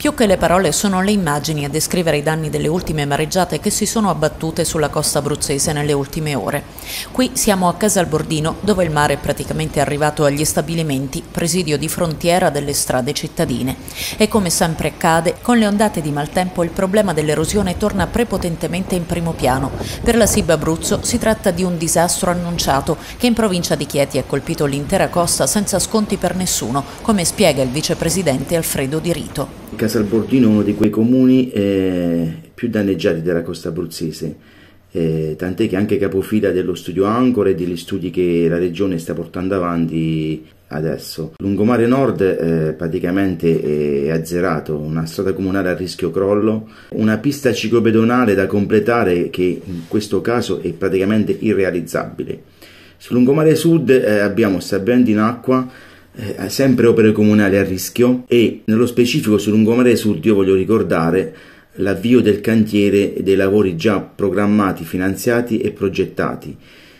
Più che le parole sono le immagini a descrivere i danni delle ultime mareggiate che si sono abbattute sulla costa abruzzese nelle ultime ore. Qui siamo a Casalbordino, dove il mare è praticamente arrivato agli stabilimenti, presidio di frontiera delle strade cittadine. E come sempre accade, con le ondate di maltempo il problema dell'erosione torna prepotentemente in primo piano. Per la SIB Abruzzo si tratta di un disastro annunciato che in provincia di Chieti ha colpito l'intera costa senza sconti per nessuno, come spiega il vicepresidente Alfredo Di Rito. Casalbordino è uno di quei comuni eh, più danneggiati della costa abruzzese, eh, tant'è che anche capofila dello studio Ancora e degli studi che la regione sta portando avanti adesso. Lungomare Nord eh, praticamente eh, è azzerato, una strada comunale a rischio crollo, una pista ciclopedonale da completare che in questo caso è praticamente irrealizzabile. Sul lungomare sud eh, abbiamo Sabrendi in acqua, eh, sempre opere comunali a rischio e nello specifico sul lungomare sud io voglio ricordare l'avvio del cantiere e dei lavori già programmati, finanziati e progettati.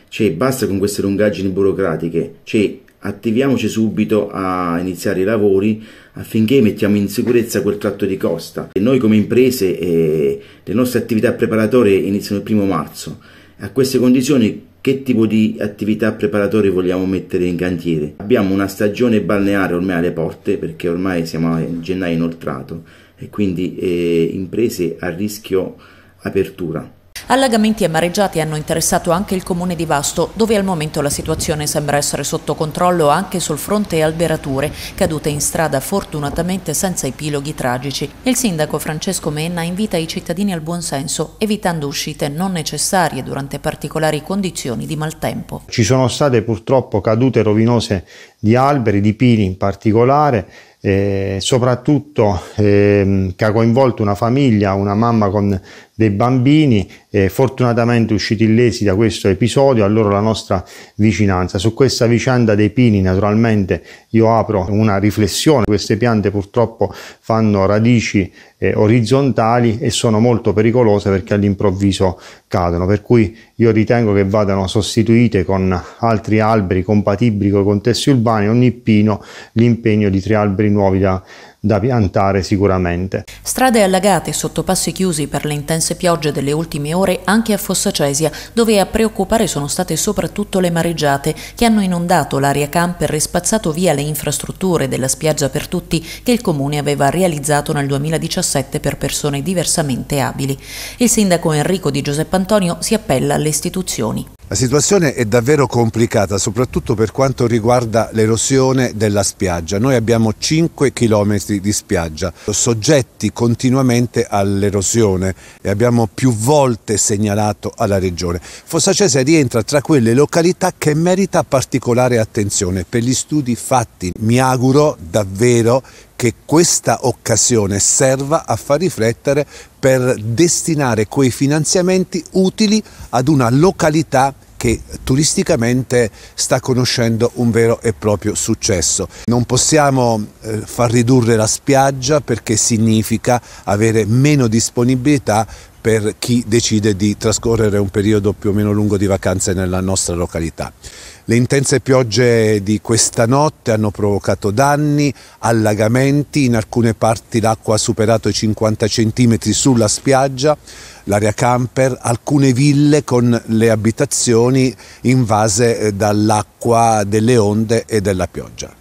Cioè basta con queste lungaggini burocratiche, cioè attiviamoci subito a iniziare i lavori affinché mettiamo in sicurezza quel tratto di costa. E noi come imprese eh, le nostre attività preparatorie iniziano il primo marzo. A queste condizioni che tipo di attività preparatorie vogliamo mettere in cantiere. Abbiamo una stagione balneare ormai alle porte perché ormai siamo a gennaio inoltrato e quindi eh, imprese a rischio apertura Allagamenti e mareggiati hanno interessato anche il comune di Vasto, dove al momento la situazione sembra essere sotto controllo anche sul fronte alberature, cadute in strada fortunatamente senza epiloghi tragici. Il sindaco Francesco Menna invita i cittadini al buonsenso, evitando uscite non necessarie durante particolari condizioni di maltempo. Ci sono state purtroppo cadute rovinose di alberi, di pini in particolare, eh, soprattutto eh, che ha coinvolto una famiglia, una mamma con dei bambini, eh, fortunatamente usciti illesi da questo episodio, a loro la nostra vicinanza. Su questa vicenda dei pini naturalmente io apro una riflessione, queste piante purtroppo fanno radici eh, orizzontali e sono molto pericolose perché all'improvviso cadono, per cui io ritengo che vadano sostituite con altri alberi compatibili con i contesti urbani, ogni pino l'impegno di tre alberi nuovi da da piantare sicuramente. Strade allagate, sotto passi chiusi per le intense piogge delle ultime ore anche a Fossacesia, dove a preoccupare sono state soprattutto le mareggiate che hanno inondato l'area camper e spazzato via le infrastrutture della spiaggia per tutti che il comune aveva realizzato nel 2017 per persone diversamente abili. Il sindaco Enrico Di Giuseppe Antonio si appella alle istituzioni. La situazione è davvero complicata, soprattutto per quanto riguarda l'erosione della spiaggia. Noi abbiamo 5 km di spiaggia, soggetti continuamente all'erosione e abbiamo più volte segnalato alla regione. Fossacese rientra tra quelle località che merita particolare attenzione per gli studi fatti. Mi auguro davvero che questa occasione serva a far riflettere per destinare quei finanziamenti utili ad una località che turisticamente sta conoscendo un vero e proprio successo. Non possiamo eh, far ridurre la spiaggia perché significa avere meno disponibilità per chi decide di trascorrere un periodo più o meno lungo di vacanze nella nostra località. Le intense piogge di questa notte hanno provocato danni, allagamenti, in alcune parti l'acqua ha superato i 50 cm sulla spiaggia, l'area camper, alcune ville con le abitazioni invase eh, dall'acqua delle onde e della pioggia.